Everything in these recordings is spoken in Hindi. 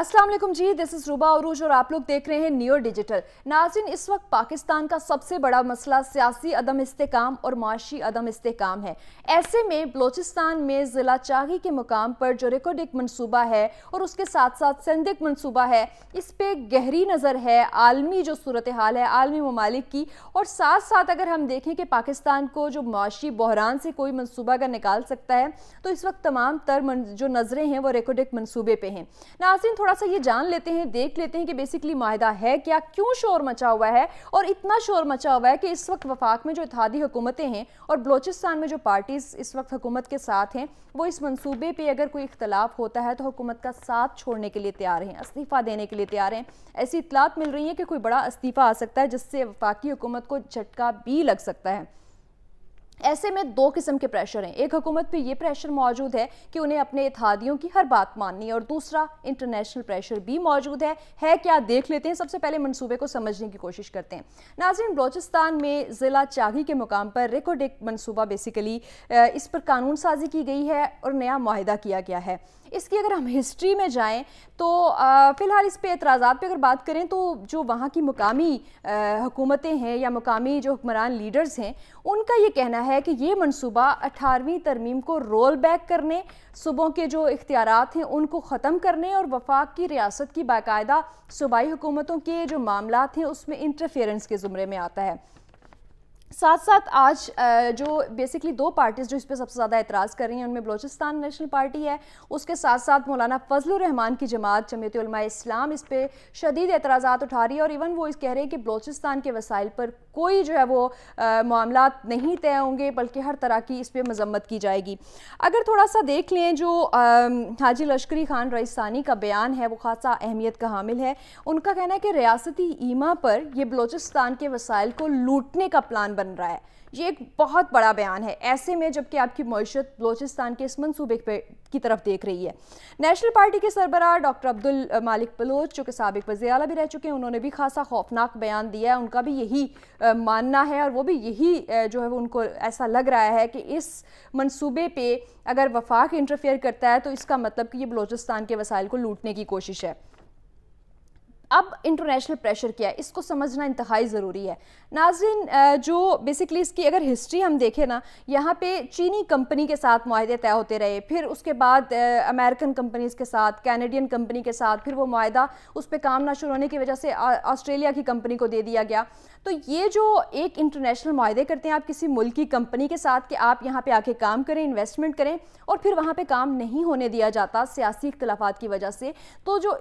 असलम जी दिस इज़ रूबा अरूज और आप लोग देख रहे हैं न्यू डिजिटल नाजिन इस वक्त पाकिस्तान का सबसे बड़ा मसला सियासी अदम इसकाम और माशी अदम इस्तेकाम है ऐसे में बलोचिस्तान में ज़िला चागी के मुकाम पर जो रिकॉर्डिक मनसूबा है और उसके साथ साथ सिंदिक मनसूबा है इस पर गहरी नज़र है आलमी जो सूरत हाल है आलमी ममालिक की और साथ साथ अगर हम देखें कि पाकिस्तान को जो माशी बहरान से कोई मनसूबा अगर निकाल सकता है तो इस वक्त तमाम तर जो नज़रें हैं वो रिकॉर्डिक मनसूबे पर हैं नाजिन थोड़ा सा ये जान लेते हैं देख लेते हैं कि बेसिकली माहिदा है क्या क्यों शोर मचा हुआ है और इतना शोर मचा हुआ है कि इस वक्त वफाक में जो इतिहादी हुकूमतें हैं और बलोचिस्तान में जो पार्टीज़ इस वक्त हुकूमत के साथ हैं वो इस मनसूबे पर अगर कोई इख्तलाफ होता है तो हुकूमत का साथ छोड़ने के लिए तैयार हैं इस्तीफ़ा देने के लिए तैयार हैं ऐसी इतलात मिल रही हैं कि कोई बड़ा इस्तीफ़ा आ सकता है जिससे वफाकी हुकूमत को झटका भी लग सकता है ऐसे में दो किस्म के प्रेशर हैं एक हुकूमत पे ये प्रेशर मौजूद है कि उन्हें अपने इतिहादियों की हर बात माननी है और दूसरा इंटरनेशनल प्रेशर भी मौजूद है है क्या देख लेते हैं सबसे पहले मनसूबे को समझने की कोशिश करते हैं नाजिन बलोचिस्तान में ज़िला चागी के मुकाम पर रिकॉर्ड एक मनसूबा बेसिकली इस पर कानून साजी की गई है और नया माहिदा किया गया है इसकी अगर हम हिस्ट्री में जाएँ तो फ़िलहाल इस पर एतराज़ा पर अगर बात करें तो जो वहाँ की मकामी हुकूमतें हैं या मकामी जो हुक्मरान लीडर्स हैं उनका ये कहना है कि ये मनसूबा अठारहवीं तरमीम को रोल बैक करने सूबों के जो इख्तियार हैं उनको ख़त्म करने और वफाक की रियासत की बाकायदा सूबाई हुकूमतों के जो मामला हैं उसमें इंटरफेरेंस के ज़ुमरे में आता है साथ साथ आज जो बेसिकली दो पार्टीज़ जो इस पर सबसे ज़्यादा एतराज़ कर रही हैं उनमें बलोचिस्तान नेशनल पार्टी है उसके साथ साथ मौलाना फजल रहमान की जमात जमयत इस्लाम इस पर शदीद एतराज़ा उठा रही है और इवन वो इस कह रहे हैं कि बलोचिस्तान के वसाइल पर कोई जो है वो मामला नहीं तय होंगे बल्कि हर तरह की इस पर मजम्मत की जाएगी अगर थोड़ा सा देख लें जो हाजी लश्करी खान रईसानी का बयान है वो खासा अहमियत का हामिल है उनका कहना है कि रियासती ईमा पर यह बलोचिस्तान के वसाइल को लूटने का प्लान बन रहा है ये एक बहुत बड़ा बयान है ऐसे में जबकि आपकी मीशत बलोचिस्तान के इस मनसूबे पर की तरफ देख रही है नेशनल पार्टी के सरबरा डॉक्टर अब्दुल मालिक बलोच जो कि सबक वजी अला भी रह चुके हैं उन्होंने भी खासा खौफनाक बयान दिया है उनका भी यही मानना है और वो भी यही जो है वो उनको ऐसा लग रहा है कि इस मनसूबे पर अगर वफाक इंटरफेयर करता है तो इसका मतलब कि ये बलोचिस्तान के वसाइल को लूटने की कोशिश है अब इंटरनेशनल प्रेशर क्या है इसको समझना इंतहाई ज़रूरी है नाजिन जो बेसिकली इसकी अगर हिस्ट्री हम देखें ना यहाँ पे चीनी कंपनी के साथ माहे तय होते रहे फिर उसके बाद अमेरिकन कंपनीज़ के साथ कैनेडियन कंपनी के साथ फिर वो माहा उस पर काम ना शुरू होने की वजह से ऑस्ट्रेलिया की कंपनी को दे दिया गया तो ये जो एक इंटरनेशनल माहे करते हैं आप किसी मुल्क की कंपनी के साथ कि आप यहाँ पर आके काम करें इन्वेस्टमेंट करें और फिर वहाँ पर काम नहीं होने दिया जाता सियासी इख्तलाफात की वजह से तो जो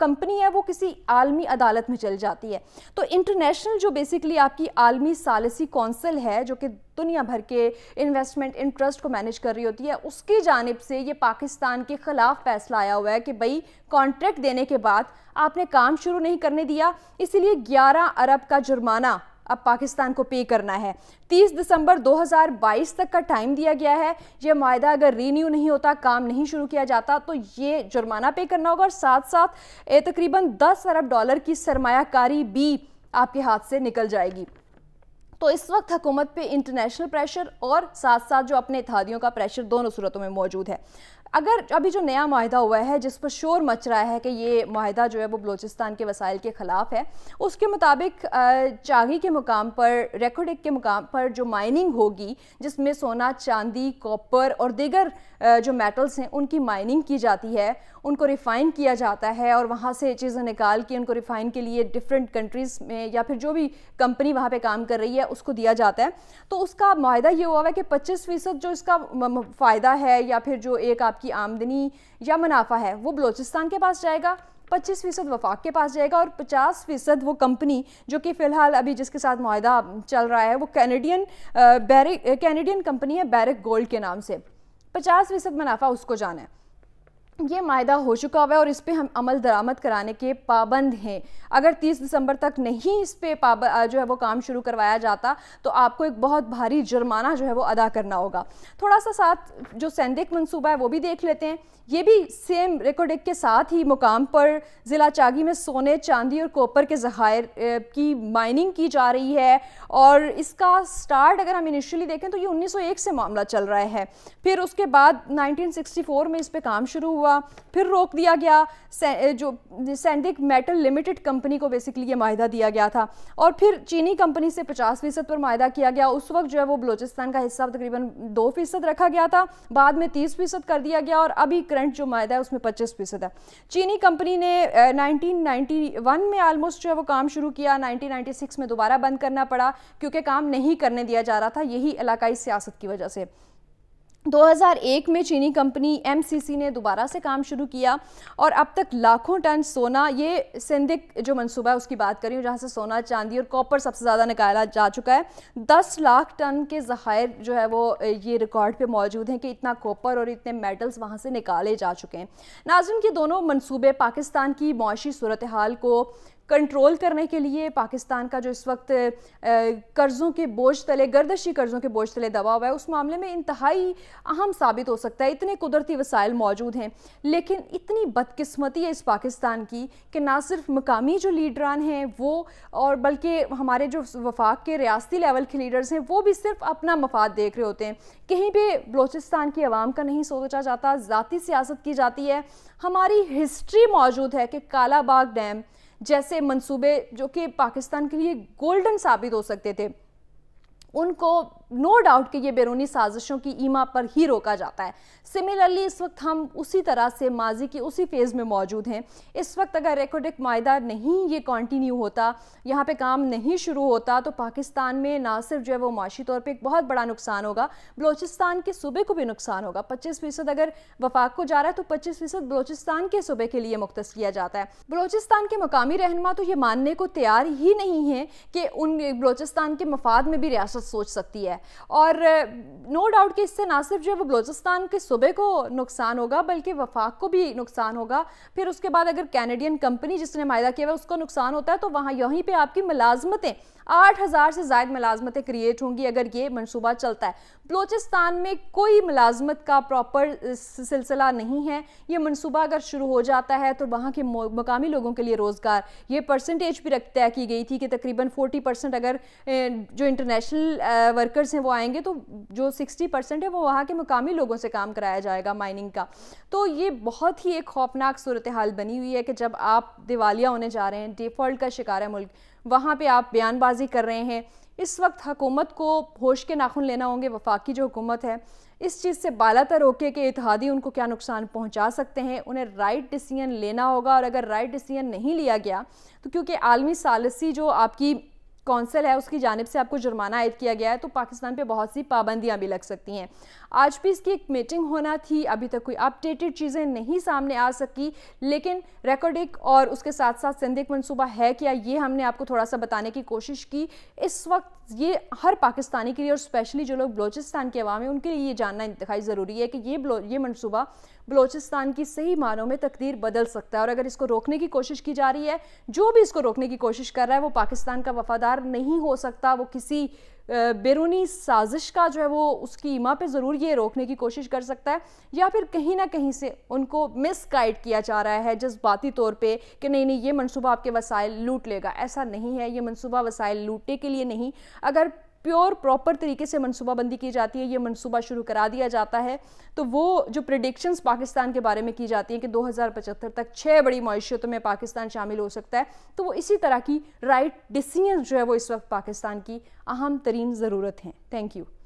कंपनी है वो किसी आलमी अदालत में चल जाती है तो इंटरनेशनल जो बेसिकली आपकी आलमी सालसी कौंसिल है जो कि दुनिया भर के इन्वेस्टमेंट इंटरेस्ट को मैनेज कर रही होती है उसकी जानब से ये पाकिस्तान के ख़िलाफ़ फैसला आया हुआ है कि भाई कॉन्ट्रैक्ट देने के बाद आपने काम शुरू नहीं करने दिया इसीलिए ग्यारह अरब का जुर्माना अब पाकिस्तान को पे करना है 30 दिसंबर 2022 तक का टाइम दिया गया है यह माह अगर रीन्यू नहीं होता काम नहीं शुरू किया जाता तो ये जुर्माना पे करना होगा और साथ साथ तकरीबन दस अरब डॉलर की सरमाकारी भी आपके हाथ से निकल जाएगी तो इस वक्त हुकूमत पे इंटरनेशनल प्रेशर और साथ साथ जो अपने इतिहादियों का प्रेशर दोनों सूरतों में मौजूद है अगर अभी जो नया माहिदा हुआ है जिस पर शोर मच रहा है कि ये माहिदा जो है वो बलोचिस्तान के वसाइल के ख़िलाफ़ है उसके मुताबिक चागी के मुकाम पर रेकोडिक के मुकाम पर जो माइनिंग होगी जिसमें सोना चांदी कॉपर और दीगर जो मेटल्स हैं उनकी माइनिंग की जाती है उनको रिफ़ाइन किया जाता है और वहाँ से चीज़ें निकाल के उनको रिफ़ाइन के लिए डिफरेंट कंट्रीज़ में या फिर जो भी कंपनी वहाँ पे काम कर रही है उसको दिया जाता है तो उसका माहा ये हुआ है कि पच्चीस फ़ीसद जो इसका फ़ायदा है या फिर जो एक आप आपकी आमदनी या मुनाफा है वो बलोचिस्तान के पास जाएगा पच्चीस फ़ीसद वफाक के पास जाएगा और पचास फ़ीसद वो कंपनी जो कि फ़िलहाल अभी जिसके साथ माह चल रहा है वो कैनेडियन बैरिक कैनेडियन कंपनी है बैरिक गोल्ड के नाम से पचास फ़ीसद मुनाफा उसको जाना है ये माहा हो चुका हुआ है और इस पर हम अमल दरामद कराने के पाबंद हैं अगर 30 दिसंबर तक नहीं इस पर पाब जो है वो काम शुरू करवाया जाता तो आपको एक बहुत भारी जुर्माना जो है वो अदा करना होगा थोड़ा सा साथ जो सैंदिक मनसूबा है वो भी देख लेते हैं ये भी सेम रिकॉर्ड के साथ ही मुकाम पर ज़िला चागी में सोने चांदी और कोपर के जहायर की माइनिंग की जा रही है और इसका स्टार्ट अगर हम इनिशियली देखें तो ये 1901 से मामला चल रहा है फिर उसके बाद 1964 में इस पर काम शुरू हुआ हुआ फिर रोक दिया गया से, जो सैंडिक मेटल लिमिटेड कंपनी को बेसिकली ये माहा दिया गया था और फिर चीनी कंपनी से पचास फीसद पर माहा किया गया उस वक्त जो है वो बलोचिस्तान का हिस्सा तकरीबन दो फीसद रखा गया था बाद में तीस फीसद कर दिया गया और अभी करंट जो माहा है उसमें पच्चीस फीसद है चीनी कंपनी ने नाइनटीन में आलमोस्ट जो है वो काम शुरू किया नाइनटीन में दोबारा बंद करना पड़ा क्योंकि काम नहीं करने दिया जा रहा था यही इलाकाई सियासत की वजह से 2001 में चीनी कंपनी एमसीसी ने दोबारा से काम शुरू किया और अब तक लाखों टन सोना ये सिंधिक जो मंसूबा है उसकी बात करी जहाँ से सोना चांदी और कॉपर सबसे ज़्यादा निकाला जा चुका है 10 लाख टन के ज़ाहिर जो है वो ये रिकॉर्ड पे मौजूद हैं कि इतना कॉपर और इतने मेटल्स वहाँ से निकाले जा चुके हैं नाजुन के दोनों मनसूबे पाकिस्तान की मुशी सूरत हाल को कंट्रोल करने के लिए पाकिस्तान का जो इस वक्त कर्ज़ों के बोझ तले गर्दशी कर्ज़ों के बोझ तले दबा हुआ है उस मामले में इंतहाई अहम साबित हो सकता है इतने कुदरती वसाइल मौजूद हैं लेकिन इतनी बदकिस्मती है इस पाकिस्तान की कि ना सिर्फ मकामी जो लीडरान हैं वो और बल्कि हमारे जो वफाक के रियाती लेवल के लीडर्स हैं वो भी सिर्फ अपना मफाद देख रहे होते हैं कहीं भी बलोचिस्तान की आवाम का नहीं सोचा जाता ज़ाती सियासत की जाती है हमारी हिस्ट्री मौजूद है कि कालाबाग डैम जैसे मंसूबे जो कि पाकिस्तान के लिए गोल्डन साबित हो सकते थे उनको नो डाउट कि ये बैरूनी साजिशों की ईमा पर ही रोका जाता है सिमिलरली इस वक्त हम उसी तरह से माजी के उसी फेज़ में मौजूद हैं इस वक्त अगर रेकोडिक माहा नहीं ये कॉन्टीन्यू होता यहाँ पर काम नहीं शुरू होता तो पाकिस्तान में ना सिर्फ जो है वो माशी तौर पर एक बहुत बड़ा नुकसान होगा बलोचिस्तान के सूबे को भी नुकसान होगा पच्चीस फ़ीसद अगर वफाक को जा रहा है तो पच्चीस फ़ीसद बलोचिस्तान के सूबे के लिए मुख्त किया जाता है बलोचिस्तान के मकामी रहनमा तो ये मानने को तैयार ही नहीं है कि उन बलोचिस्तान के मफाद में भी रियासत सोच सकती है है और नो डाउट कि इससे ना सिर्फ जो है वो बलोचिस्तान के सूबे को नुकसान होगा बल्कि वफाक को भी नुकसान होगा फिर उसके बाद अगर कैनेडियन कंपनी जिसने माहा किया हुआ उसको नुकसान होता है तो वहाँ यहीं पर आपकी मुलाजमतें आठ हज़ार से जायद मुलाजमतें क्रिएट होंगी अगर ये मनसूबा चलता है बलोचिस्तान में कोई मुलाजमत का प्रॉपर सिलसिला नहीं है ये मनसूबा अगर शुरू हो जाता है तो वहाँ के मकामी लोगों के लिए रोज़गार ये परसेंटेज भी तय की गई थी कि तकरीबन 40 परसेंट अगर जो इंटरनेशनल वर्कर्स वर्कर्स हैं वो आएंगे तो जो 60 परसेंट है वो वहाँ के मुकामी लोगों से काम कराया जाएगा माइनिंग का तो ये बहुत ही एक खौफनाक सूरत हाल बनी हुई है कि जब आप दिवालिया होने जा रहे हैं डिफॉल्ट का शिकार है मुल्क वहाँ पर आप बयानबाजी कर रहे हैं इस वक्त हकूमत को होश के नाखुन लेना होंगे वफाकी जो हुकूमत है इस चीज़ से बालातर होके कि इतिहादी उनको क्या नुकसान पहुंचा सकते हैं उन्हें राइट डिसीजन लेना होगा और अगर राइट डिसीजन नहीं लिया गया तो क्योंकि आलमी सालसी जो आपकी कौंसल है उसकी जानब से आपको जुर्माना आयद किया गया है तो पाकिस्तान पर बहुत सी पाबंदियाँ भी लग सकती हैं आज भी इसकी एक मीटिंग होना थी अभी तक कोई अपडेटेड चीज़ें नहीं सामने आ सकी लेकिन रिकॉर्डिक और उसके साथ साथ सिंधिक मनसूबा है क्या ये हमने आपको थोड़ा सा बताने की कोशिश की इस वक्त ये हर पाकिस्तानी के लिए और स्पेशली जो लोग बलोचिस्तान के अवाम हैं उनके लिए ये जानना इंतहाई ज़रूरी है कि ये ये मनसूबा बलोचिस्तान की सही मानों में तकदीर बदल सकता है और अगर इसको रोकने की कोशिश की जा रही है जो भी इसको रोकने की कोशिश कर रहा है वो पाकिस्तान का वफादार पार नहीं हो सकता वो किसी बैरूनी साजिश का जो है वो उसकी ईमा पे ज़रूर ये रोकने की कोशिश कर सकता है या फिर कहीं ना कहीं से उनको गाइड किया जा रहा है जज्बाती तौर पे कि नहीं नहीं ये मनसूबा आपके वसाइल लूट लेगा ऐसा नहीं है ये मनसूबा वसाइल लूटने के लिए नहीं अगर प्योर प्रॉपर तरीके से मनसूबाबंदी की जाती है ये मनसूबा शुरू करा दिया जाता है तो वो जो प्रडिक्शंस पाकिस्तान के बारे में की जाती हैं कि 2075 तक छः बड़ी मीशतों में पाकिस्तान शामिल हो सकता है तो वो इसी तरह की राइट डिसीजन जो है वो इस वक्त पाकिस्तान की अहम तरीन ज़रूरत हैं थैंक यू